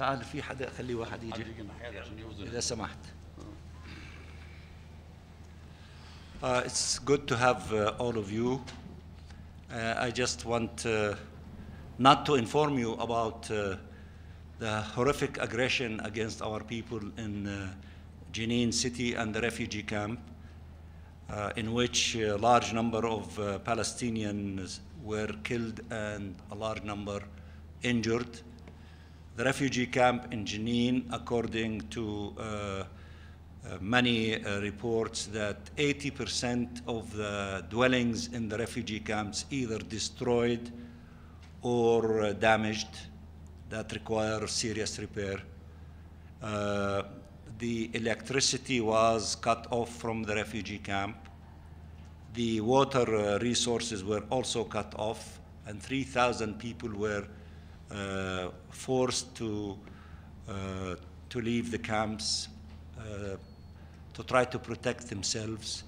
تعال في حدا خلي واحد يجي إذا سمحت Uh, it's good to have uh, all of you. Uh, I just want uh, not to inform you about uh, the horrific aggression against our people in uh, Jenin city and the refugee camp, in which a large number of Palestinians were killed and a large number injured the refugee camp in Jenin, according to uh, uh, many uh, reports that 80% of the dwellings in the refugee camps either destroyed or uh, damaged that require serious repair. Uh, the electricity was cut off from the refugee camp. The water uh, resources were also cut off, and 3,000 people were uh, forced to, uh, to leave the camps, uh, to try to protect themselves.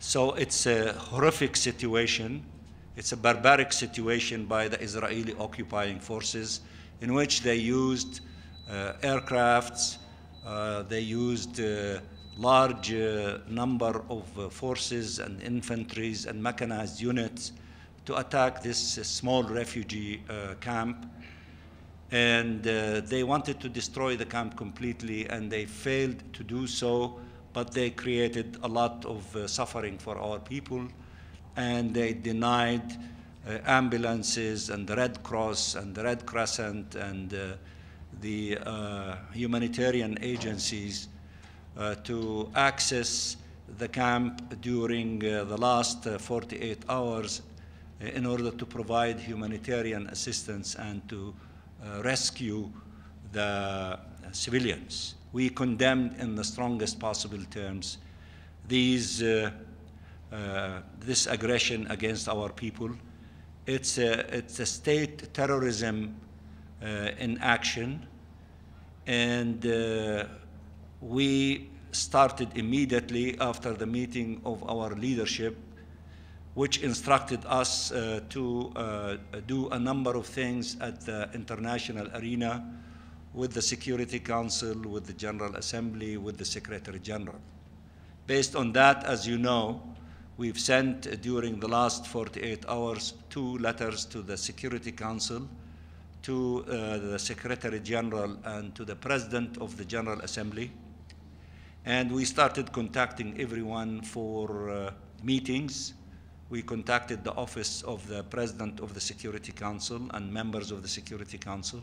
So it's a horrific situation. It's a barbaric situation by the Israeli occupying forces in which they used uh, aircrafts, uh, they used uh, large number of forces and infantries and mechanized units to attack this small refugee camp and uh, they wanted to destroy the camp completely and they failed to do so but they created a lot of uh, suffering for our people and they denied uh, ambulances and the red cross and the red crescent and uh, the uh, humanitarian agencies uh, to access the camp during the last 48 hours in order to provide humanitarian assistance and to uh, rescue the civilians. We condemned in the strongest possible terms these, uh, uh, this aggression against our people. It's a, it's a state terrorism in action, and we started immediately after the meeting of our leadership which instructed us uh, to uh, do a number of things at the international arena with the Security Council, with the General Assembly, with the Secretary General. Based on that, as you know, we've sent uh, during the last 48 hours two letters to the Security Council, to uh, the Secretary General, and to the President of the General Assembly. And we started contacting everyone for uh, meetings we contacted the office of the president of the Security Council and members of the Security Council,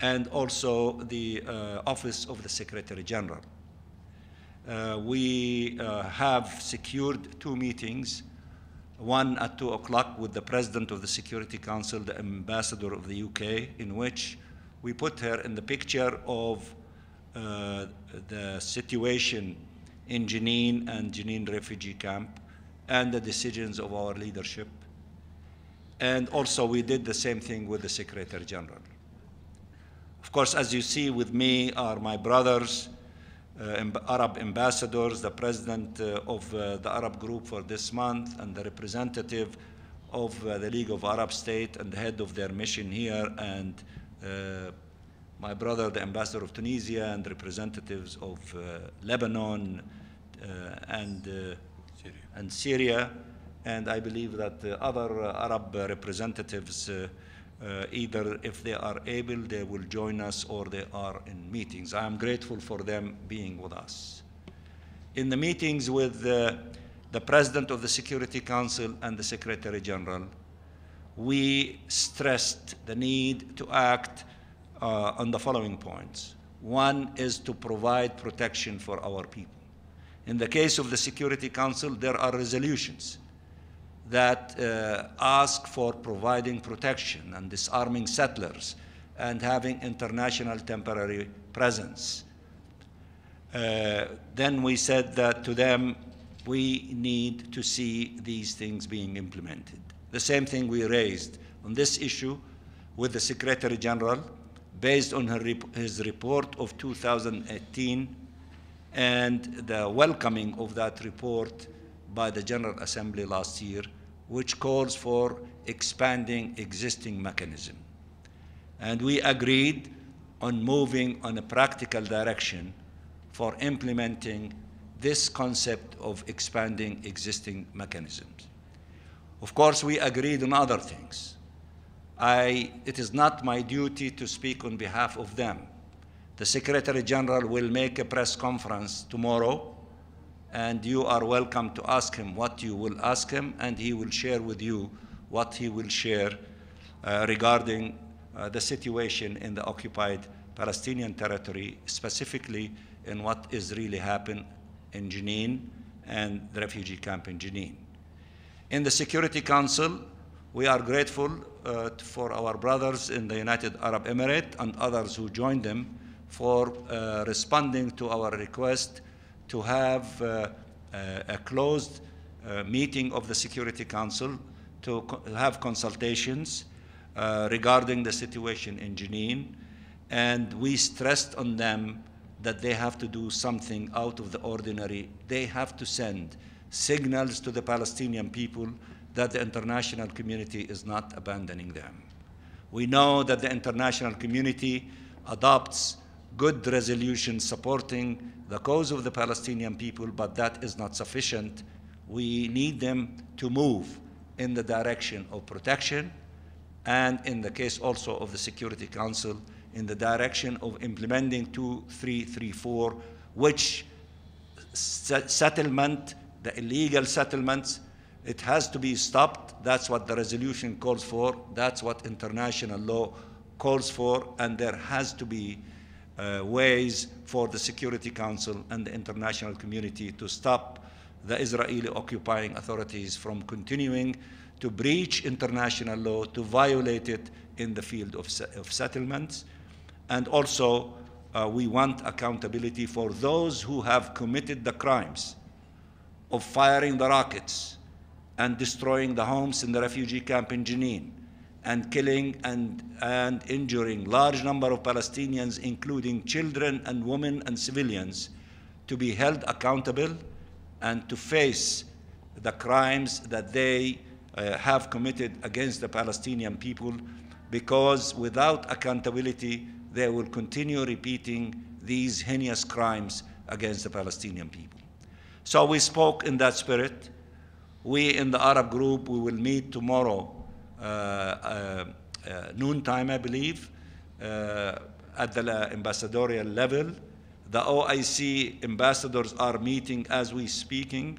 and also the uh, office of the Secretary General. Uh, we uh, have secured two meetings, one at 2 o'clock with the president of the Security Council, the ambassador of the UK, in which we put her in the picture of uh, the situation in Jenin and Jenin refugee camp and the decisions of our leadership. And also we did the same thing with the Secretary General. Of course, as you see with me are my brothers, uh, Arab ambassadors, the president uh, of uh, the Arab group for this month, and the representative of uh, the League of Arab States and the head of their mission here, and uh, my brother, the ambassador of Tunisia, and representatives of uh, Lebanon, and Syria. and Syria. And I believe that the uh, other uh, Arab uh, representatives, either if they are able, they will join us or they are in meetings. I am grateful for them being with us. In the meetings with the President of the Security Council and the Secretary General, we stressed the need to act uh, on the following points. One is to provide protection for our people. In the case of the Security Council, there are resolutions that uh, ask for providing protection and disarming settlers and having international temporary presence. Uh, then we said that to them, we need to see these things being implemented. The same thing we raised on this issue with the Secretary General based on rep his report of 2018 and the welcoming of that report by the General Assembly last year, which calls for expanding existing mechanism. And we agreed on moving on a practical direction for implementing this concept of expanding existing mechanisms. Of course, we agreed on other things. I, it is not my duty to speak on behalf of them. The Secretary General will make a press conference tomorrow, and you are welcome to ask him what you will ask him, and he will share with you what he will share uh, regarding uh, the situation in the occupied Palestinian territory, specifically in what is really happening in Jenin and the refugee camp in Jenin. In the Security Council, we are grateful uh, for our brothers in the United Arab Emirates and others who joined them for uh, responding to our request to have uh, uh a closed uh, meeting of the Security Council to co have consultations uh, regarding the situation in Jenin. And we stressed on them that they have to do something out of the ordinary. They have to send signals to the Palestinian people that the international community is not abandoning them. We know that the international community adopts good resolution supporting the cause of the Palestinian people, but that is not sufficient. We need them to move in the direction of protection and, in the case also of the Security Council, in the direction of implementing 2334, which settlement, the illegal settlements, it has to be stopped. That's what the resolution calls for. That's what international law calls for. And there has to be uh, ways for the Security Council and the international community to stop the Israeli occupying authorities from continuing to breach international law, to violate it in the field of, of settlements. And also, uh, we want accountability for those who have committed the crimes of firing the rockets and destroying the homes in the refugee camp in Jenin, and killing and, and injuring large number of Palestinians, including children and women and civilians, to be held accountable and to face the crimes that they uh, have committed against the Palestinian people, because without accountability, they will continue repeating these heinous crimes against the Palestinian people. So we spoke in that spirit. We in the Arab group, we will meet tomorrow uh, uh, uh, noontime, I believe, at the ambassadorial level. The OIC ambassadors are meeting as we speaking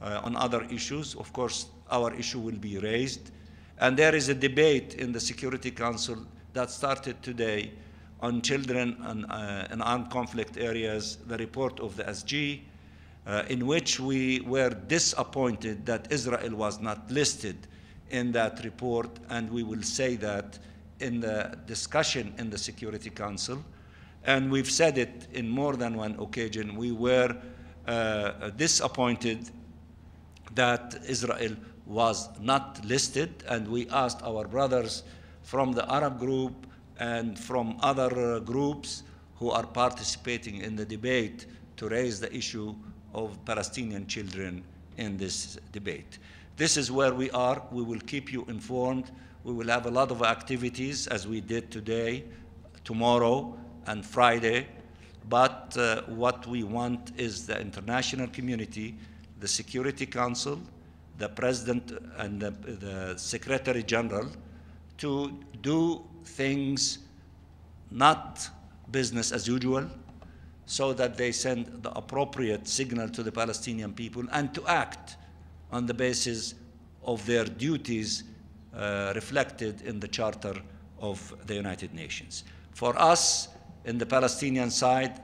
on other issues. Of course, our issue will be raised. And there is a debate in the Security Council that started today on children and, uh, in armed conflict areas, the report of the SG, uh, in which we were disappointed that Israel was not listed in that report, and we will say that in the discussion in the Security Council. And we've said it in more than one occasion. We were uh, disappointed that Israel was not listed, and we asked our brothers from the Arab group and from other uh, groups who are participating in the debate to raise the issue of Palestinian children in this debate. This is where we are. We will keep you informed. We will have a lot of activities as we did today, tomorrow, and Friday. But uh, what we want is the international community, the Security Council, the President uh, and the, the Secretary General to do things not business as usual so that they send the appropriate signal to the Palestinian people and to act on the basis of their duties uh, reflected in the Charter of the United Nations. For us, in the Palestinian side,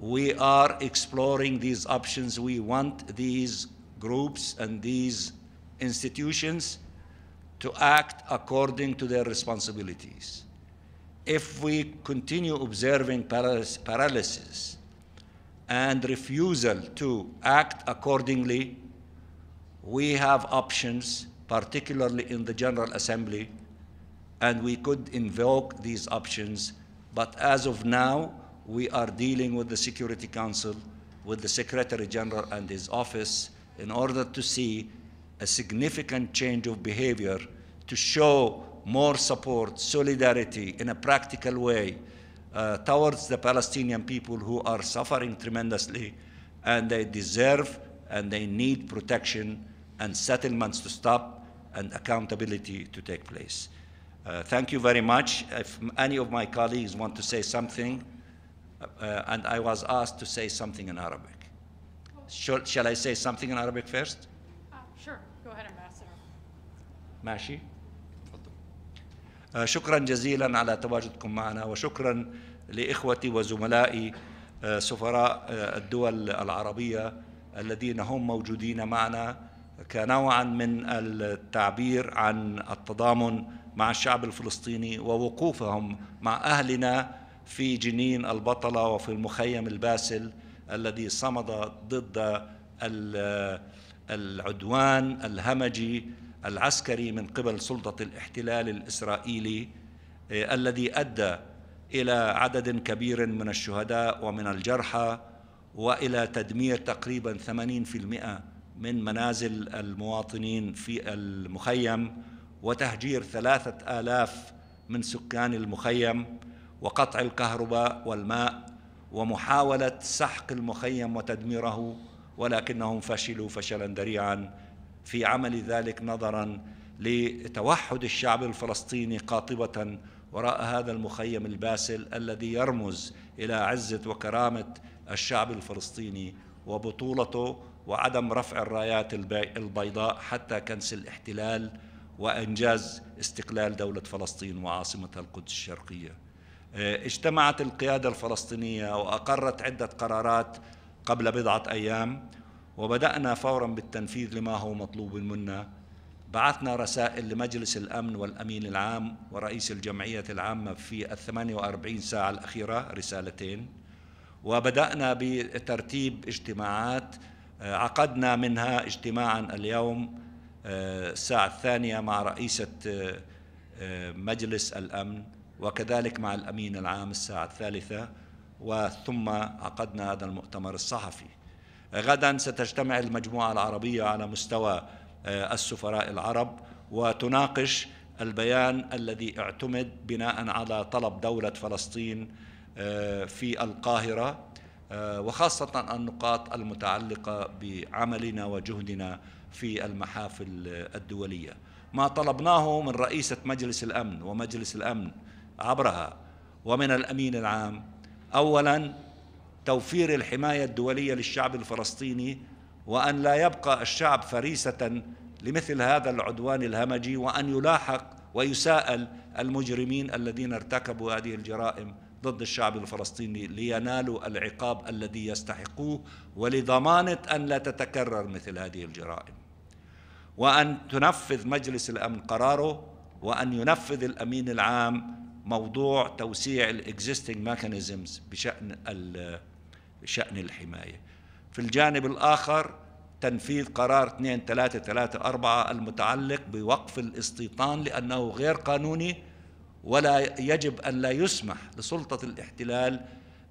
we are exploring these options. We want these groups and these institutions to act according to their responsibilities. If we continue observing paralysis and refusal to act accordingly, we have options, particularly in the General Assembly, and we could invoke these options. But as of now, we are dealing with the Security Council, with the Secretary General and his office, in order to see a significant change of behavior to show more support, solidarity in a practical way uh, towards the Palestinian people who are suffering tremendously and they deserve and they need protection and settlements to stop and accountability to take place. Uh, thank you very much. If any of my colleagues want to say something, uh, uh and I was asked to say something in Arabic. Shall, shall I say something in Arabic first? Uh, sure. Go ahead, Ambassador. ماشي. شكرا جزيلا على تواجدكم معنا وشكرا لاخوتي وزملائي سفراء الدول العربيه الذين هم موجودين معنا كنوعا من التعبير عن التضامن مع الشعب الفلسطيني ووقوفهم مع اهلنا في جنين البطله وفي المخيم الباسل الذي صمد ضد العدوان الهمجي العسكري من قبل سلطه الاحتلال الاسرائيلي إيه، الذي ادى الى عدد كبير من الشهداء ومن الجرحى وإلى تدمير تقريبا 80% من منازل المواطنين في المخيم وتهجير ثلاثة آلاف من سكان المخيم وقطع الكهرباء والماء ومحاولة سحق المخيم وتدميره ولكنهم فشلوا فشلا ذريعا في عمل ذلك نظرا لتوحد الشعب الفلسطيني قاطبة وراء هذا المخيم الباسل الذي يرمز إلى عزة وكرامة الشعب الفلسطيني وبطولته وعدم رفع الرايات البيضاء حتى كنس الاحتلال وإنجاز استقلال دولة فلسطين وعاصمتها القدس الشرقية آه، اجتمعت القيادة الفلسطينية وأقرت عدة قرارات قبل بضعة أيام وبدأنا فورا بالتنفيذ لما هو مطلوب منا بعثنا رسائل لمجلس الأمن والأمين العام ورئيس الجمعية العامة في الثمانية وأربعين ساعة الأخيرة رسالتين وبدأنا بترتيب اجتماعات آه، عقدنا منها اجتماعا اليوم آه، الساعة الثانية مع رئيسة آه، مجلس الأمن وكذلك مع الأمين العام الساعة الثالثة وثم عقدنا هذا المؤتمر الصحفي غدا ستجتمع المجموعة العربية على مستوى السفراء العرب وتناقش البيان الذي اعتمد بناء على طلب دولة فلسطين في القاهرة آه، وخاصة النقاط المتعلقة بعملنا وجهدنا في المحافل الدولية ما طلبناه من رئيسة مجلس الأمن ومجلس الأمن عبرها ومن الأمين العام أولا توفير الحماية الدولية للشعب الفلسطيني وأن لا يبقى الشعب فريسة لمثل هذا العدوان الهمجي وأن يلاحق ويساءل المجرمين الذين ارتكبوا هذه الجرائم ضد الشعب الفلسطيني لينالوا العقاب الذي يستحقوه ولضمانه ان لا تتكرر مثل هذه الجرائم. وان تنفذ مجلس الامن قراره وان ينفذ الامين العام موضوع توسيع الاكزيستنج ميكانيزمز بشان بشان الحمايه. في الجانب الاخر تنفيذ قرار 2334 المتعلق بوقف الاستيطان لانه غير قانوني ولا يجب أن لا يسمح لسلطة الاحتلال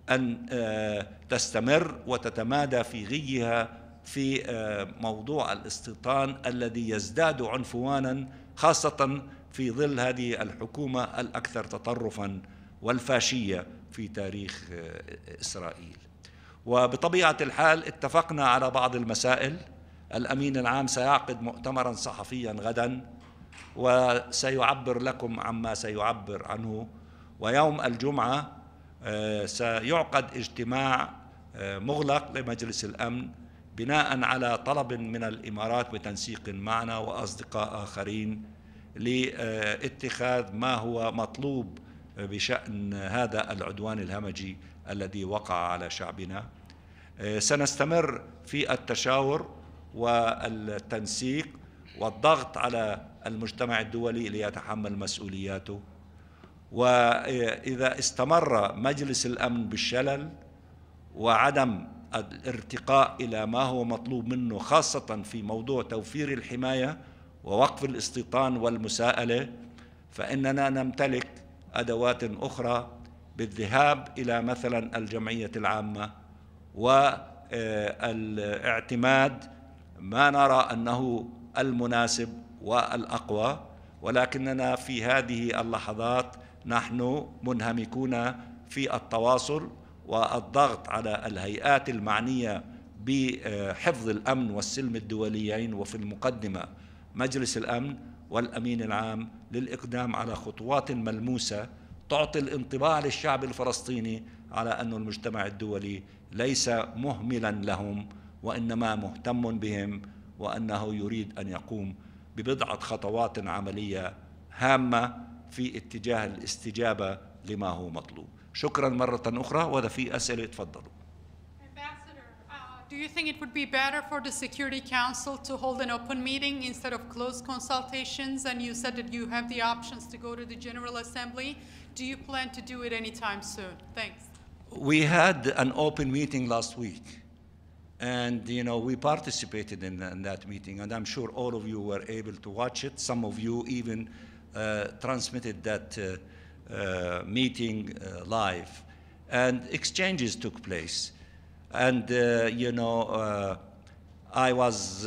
أن آه، تستمر وتتمادى في غيها في آه، موضوع الاستيطان الذي يزداد عنفوانا خاصة في ظل هذه الحكومة الأكثر تطرفا والفاشية في تاريخ آه، إسرائيل وبطبيعة الحال اتفقنا على بعض المسائل الأمين العام سيعقد مؤتمرا صحفيا غدا وسيعبر لكم عما سيعبر عنه ويوم الجمعة آه، سيعقد اجتماع آه، مغلق لمجلس الأمن بناء على طلب من الإمارات بتنسيق معنا وأصدقاء آخرين لاتخاذ ما هو مطلوب بشأن هذا العدوان الهمجي الذي وقع على شعبنا آه، سنستمر في التشاور والتنسيق والضغط على المجتمع الدولي ليتحمل مسؤولياته وإذا استمر مجلس الأمن بالشلل وعدم الارتقاء إلى ما هو مطلوب منه خاصة في موضوع توفير الحماية ووقف الاستيطان والمساءلة فإننا نمتلك أدوات أخرى بالذهاب إلى مثلا الجمعية العامة والاعتماد ما نرى أنه المناسب والأقوى ولكننا في هذه اللحظات نحن منهمكون في التواصل والضغط على الهيئات المعنية بحفظ الأمن والسلم الدوليين وفي المقدمة مجلس الأمن والأمين العام للإقدام على خطوات ملموسة تعطي الانطباع للشعب الفلسطيني على أن المجتمع الدولي ليس مهملا لهم وإنما مهتم بهم وأنه يريد أن يقوم ببضعة خطوات عملية هامة في اتجاه الاستجابة لما هو مطلوب شكرا مرة أخرى وإذا في أسئلة تفضلوا Do you think it would be better for the Security Council to hold an open meeting instead of closed consultations? And you said that you have the options to go to the General Assembly. Do you plan to do it anytime soon? Thanks. We had an open meeting last week. And you know, we participated in, in, that meeting, and I'm sure all of you were able to watch it. Some of you even uh, transmitted that uh, uh, meeting uh, live, and exchanges took place. And uh, you know, uh, I was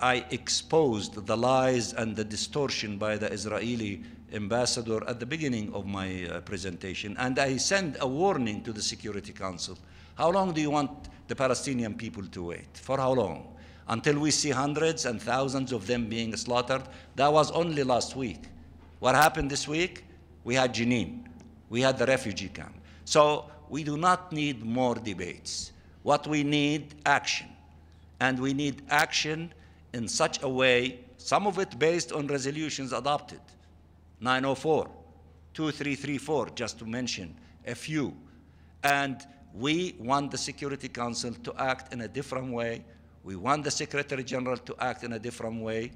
I exposed the lies and the distortion by the Israeli ambassador at the beginning of my presentation, and I sent a warning to the Security Council how long do you want the Palestinian people to wait? For how long? Until we see hundreds and thousands of them being slaughtered? That was only last week. What happened this week? We had Jenin. We had the refugee camp. So we do not need more debates. What we need, action. And we need action in such a way, some of it based on resolutions adopted, 904, 2334, just to mention a few. And we want the Security Council to act in a different way. We want the Secretary General to act in a different way.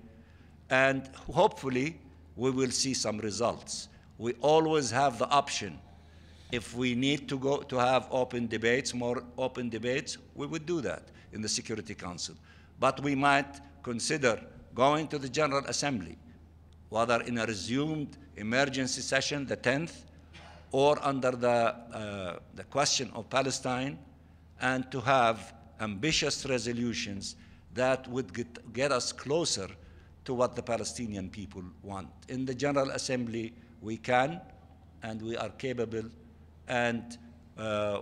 And hopefully, we will see some results. We always have the option. If we need to go to have open debates, more open debates, we would do that in the Security Council. But we might consider going to the General Assembly, whether in a resumed emergency session, the 10th, or under the, uh, the question of Palestine, and to have ambitious resolutions that would get, get us closer to what the Palestinian people want. In the General Assembly, we can and we are capable, and uh,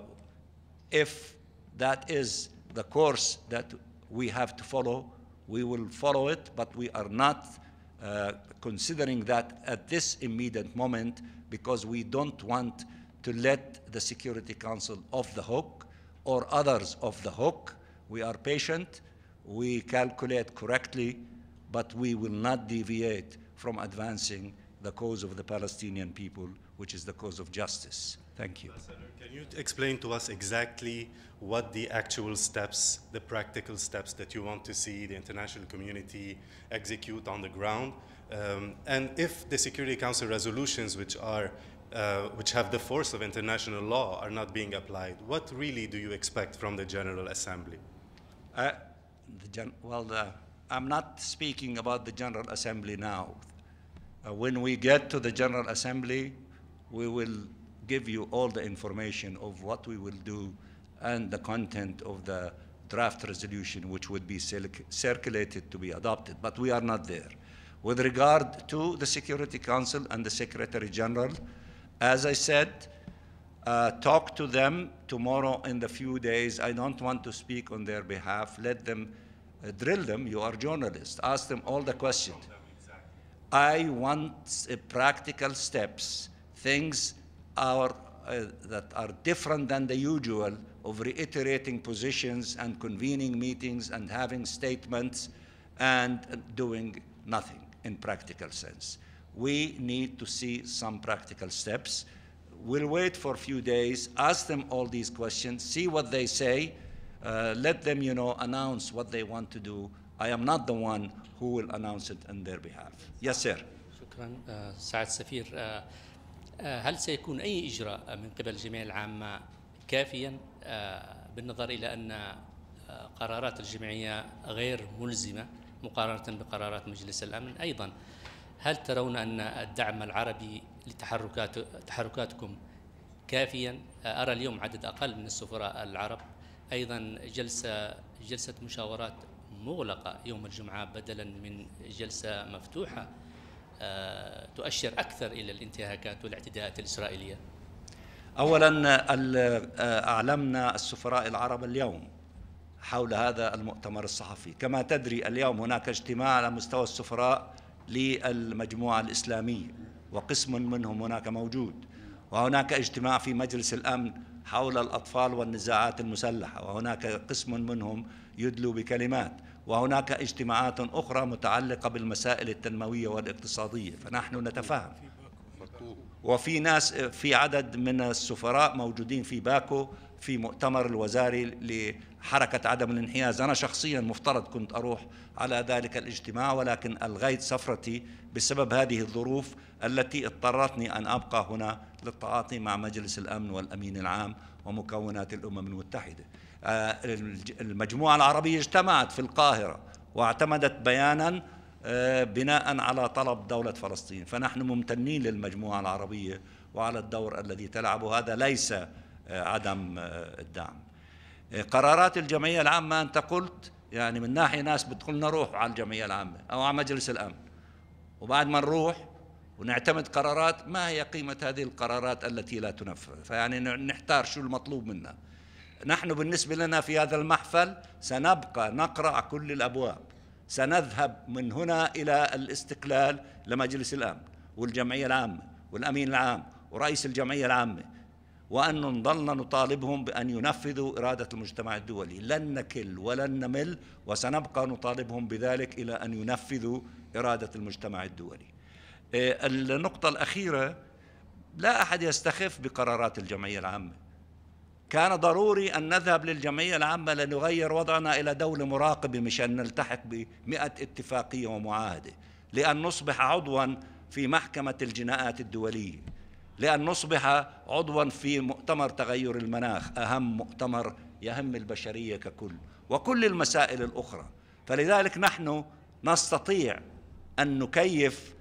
if that is the course that we have to follow, we will follow it, but we are not uh, considering that at this immediate moment because we don't want to let the Security Council off the hook or others off the hook. We are patient, we calculate correctly, but we will not deviate from advancing the cause of the Palestinian people, which is the cause of justice. Thank you. can you explain to us exactly what the actual steps, the practical steps that you want to see the international community execute on the ground? Um, and if the Security Council resolutions, which are uh, which have the force of international law, are not being applied, what really do you expect from the General Assembly? Uh, the gen well, the, uh, I'm not speaking about the General Assembly now. Uh, when we get to the General Assembly, we will give you all the information of what we will do and the content of the draft resolution which would be circulated to be adopted, but we are not there. With regard to the Security Council and the Secretary General, as I said, uh, talk to them tomorrow in the few days. I don't want to speak on their behalf. Let them uh, drill them. You are journalists. Ask them all the questions. I want uh, practical steps, things are, uh, that are different than the usual of reiterating positions and convening meetings and having statements and doing nothing in practical sense. We need to see some practical steps. We'll wait for a few days, ask them all these questions, see what they say, uh, let them, you know, announce what they want to do. I am not the one who will announce it on their behalf. Yes, sir. uh, uh, آه، هل سيكون أي إجراء من قبل الجمعية العامة كافيا آه، بالنظر إلى أن آه، قرارات الجمعية غير ملزمة مقارنة بقرارات مجلس الأمن أيضا هل ترون أن الدعم العربي لتحركات تحركاتكم كافيا أرى اليوم عدد أقل من السفراء العرب أيضا جلسة جلسة مشاورات مغلقة يوم الجمعة بدلا من جلسة مفتوحة آه، تؤشر أكثر إلى الانتهاكات والاعتداءات الإسرائيلية أولا آه، أعلمنا السفراء العرب اليوم حول هذا المؤتمر الصحفي كما تدري اليوم هناك اجتماع على مستوى السفراء للمجموعة الإسلامية وقسم منهم هناك موجود وهناك اجتماع في مجلس الأمن حول الأطفال والنزاعات المسلحة وهناك قسم منهم يدلو بكلمات وهناك اجتماعات أخرى متعلقة بالمسائل التنموية والاقتصادية فنحن نتفاهم وفي ناس في عدد من السفراء موجودين في باكو في مؤتمر الوزاري لحركة عدم الانحياز أنا شخصيا مفترض كنت أروح على ذلك الاجتماع ولكن ألغيت سفرتي بسبب هذه الظروف التي اضطرتني أن أبقى هنا للتعاطي مع مجلس الأمن والأمين العام ومكونات الأمم المتحدة آه، المجموعة العربية اجتمعت في القاهرة واعتمدت بيانا آه، بناء على طلب دولة فلسطين فنحن ممتنين للمجموعة العربية وعلى الدور الذي تلعبه هذا ليس آه، عدم الدعم قرارات الجمعية العامة أنت قلت يعني من ناحية ناس بتقول نروح على الجمعية العامة أو على مجلس الأمن وبعد ما نروح ونعتمد قرارات ما هي قيمة هذه القرارات التي لا تنفذ فيعني نحتار شو المطلوب منا نحن بالنسبة لنا في هذا المحفل سنبقى نقرع كل الأبواب سنذهب من هنا إلى الاستقلال لمجلس الأمن والجمعية العامة والأمين العام ورئيس الجمعية العامة وأن نظلنا نطالبهم بأن ينفذوا إرادة المجتمع الدولي لن نكل ولن نمل وسنبقى نطالبهم بذلك إلى أن ينفذوا إرادة المجتمع الدولي إيه، النقطة الأخيرة لا أحد يستخف بقرارات الجمعية العامة كان ضروري أن نذهب للجمعية العامة لنغير وضعنا إلى دولة مراقبة مش أن نلتحق بمئة اتفاقية ومعاهدة لأن نصبح عضوا في محكمة الجنايات الدولية لأن نصبح عضوا في مؤتمر تغير المناخ أهم مؤتمر يهم البشرية ككل وكل المسائل الأخرى فلذلك نحن نستطيع أن نكيف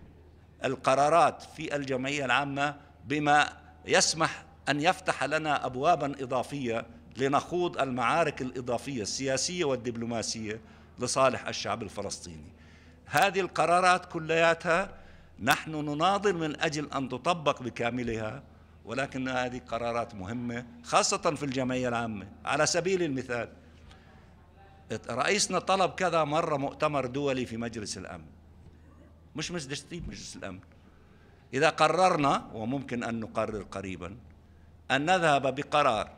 القرارات في الجمعية العامة بما يسمح أن يفتح لنا أبوابا إضافية لنخوض المعارك الإضافية السياسية والدبلوماسية لصالح الشعب الفلسطيني هذه القرارات كلياتها نحن نناضل من أجل أن تطبق بكاملها ولكن هذه قرارات مهمة خاصة في الجمعية العامة على سبيل المثال رئيسنا طلب كذا مرة مؤتمر دولي في مجلس الأمن مش مجلس مجلس الأمن إذا قررنا وممكن أن نقرر قريباً أن نذهب بقرار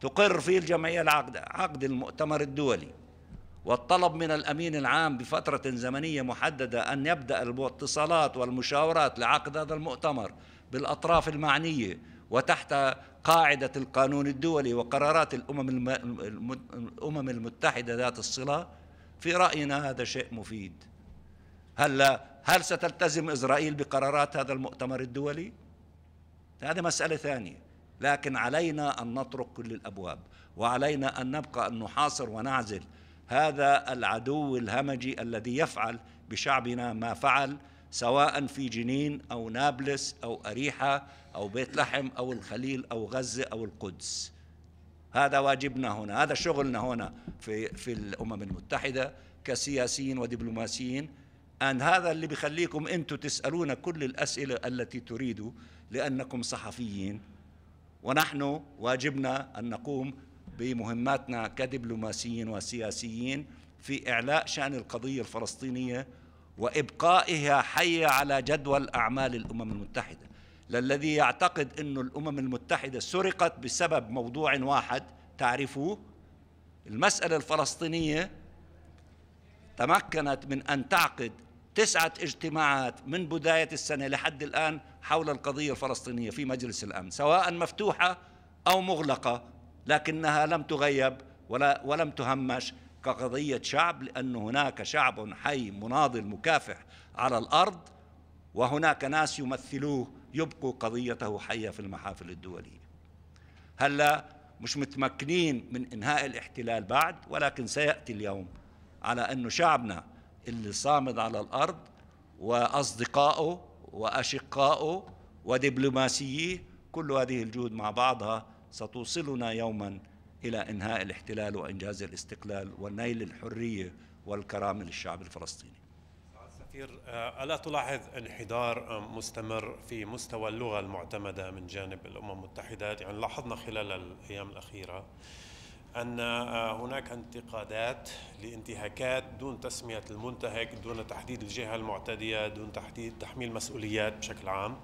تقر فيه الجمعية العقد عقد المؤتمر الدولي والطلب من الأمين العام بفترة زمنية محددة أن يبدأ الاتصالات والمشاورات لعقد هذا المؤتمر بالأطراف المعنية وتحت قاعدة القانون الدولي وقرارات الأمم الأمم المتحدة ذات الصلة في رأينا هذا شيء مفيد هل هل ستلتزم إسرائيل بقرارات هذا المؤتمر الدولي؟ هذه مسألة ثانية لكن علينا أن نطرق كل الأبواب وعلينا أن نبقى أن نحاصر ونعزل هذا العدو الهمجي الذي يفعل بشعبنا ما فعل سواء في جنين أو نابلس أو أريحة أو بيت لحم أو الخليل أو غزة أو القدس هذا واجبنا هنا هذا شغلنا هنا في, في الأمم المتحدة كسياسيين ودبلوماسيين أن هذا اللي بخليكم أنتم تسألون كل الأسئلة التي تريدوا لأنكم صحفيين ونحن واجبنا أن نقوم بمهماتنا كدبلوماسيين وسياسيين في إعلاء شأن القضية الفلسطينية وإبقائها حية على جدول أعمال الأمم المتحدة للذي يعتقد أن الأمم المتحدة سرقت بسبب موضوع واحد تعرفوه المسألة الفلسطينية تمكنت من أن تعقد تسعة اجتماعات من بداية السنة لحد الآن حول القضية الفلسطينية في مجلس الأمن سواء مفتوحة أو مغلقة لكنها لم تغيب ولا ولم تهمش كقضية شعب لأن هناك شعب حي مناضل مكافح على الأرض وهناك ناس يمثلوه يبقوا قضيته حية في المحافل الدولية هلا مش متمكنين من إنهاء الاحتلال بعد ولكن سيأتي اليوم على أن شعبنا اللي صامد على الأرض وأصدقائه وأشقائه ودبلوماسيه كل هذه الجهود مع بعضها ستوصلنا يوما إلى إنهاء الاحتلال وإنجاز الاستقلال ونيل الحرية والكرامة للشعب الفلسطيني سفير آه، ألا تلاحظ انحدار آه، مستمر في مستوى اللغة المعتمدة من جانب الأمم المتحدة يعني لاحظنا خلال الأيام الأخيرة أن آه، هناك انتقادات لانتهاكات دون تسمية المنتهك دون تحديد الجهة المعتدية دون تحديد تحميل مسؤوليات بشكل عام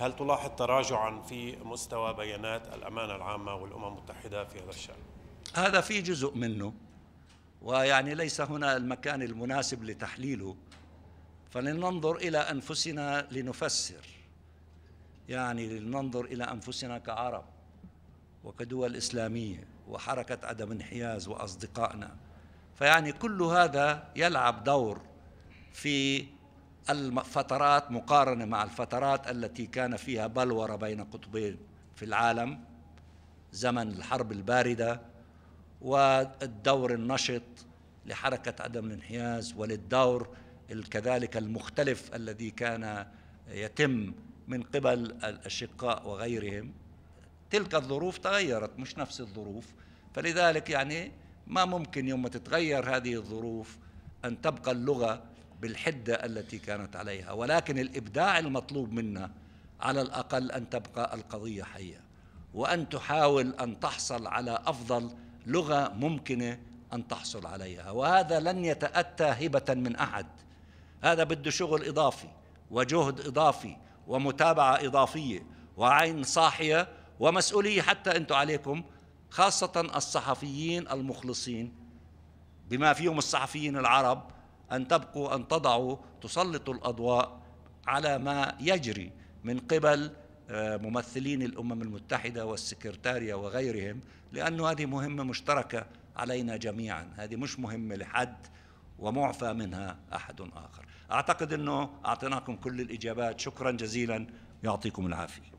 هل تلاحظ تراجعا في مستوى بيانات الأمانة العامة والأمم المتحدة في هذا الشأن؟ هذا في جزء منه ويعني ليس هنا المكان المناسب لتحليله فلننظر إلى أنفسنا لنفسر يعني لننظر إلى أنفسنا كعرب وكدول إسلامية وحركة عدم انحياز وأصدقائنا فيعني كل هذا يلعب دور في الفترات مقارنة مع الفترات التي كان فيها بلورة بين قطبين في العالم زمن الحرب الباردة والدور النشط لحركة عدم الانحياز وللدور كذلك المختلف الذي كان يتم من قبل الأشقاء وغيرهم تلك الظروف تغيرت مش نفس الظروف فلذلك يعني ما ممكن يوم تتغير هذه الظروف أن تبقى اللغة بالحدة التي كانت عليها ولكن الإبداع المطلوب منا على الأقل أن تبقى القضية حية وأن تحاول أن تحصل على أفضل لغة ممكنة أن تحصل عليها وهذا لن يتأتى هبة من أحد هذا بده شغل إضافي وجهد إضافي ومتابعة إضافية وعين صاحية ومسؤولية حتى أنتم عليكم خاصة الصحفيين المخلصين بما فيهم الصحفيين العرب أن تبقوا أن تضعوا تسلطوا الأضواء على ما يجري من قبل آه، ممثلين الأمم المتحدة والسكرتارية وغيرهم لأن هذه مهمة مشتركة علينا جميعا هذه مش مهمة لحد ومعفى منها أحد آخر أعتقد أنه أعطيناكم كل الإجابات شكرا جزيلا يعطيكم العافية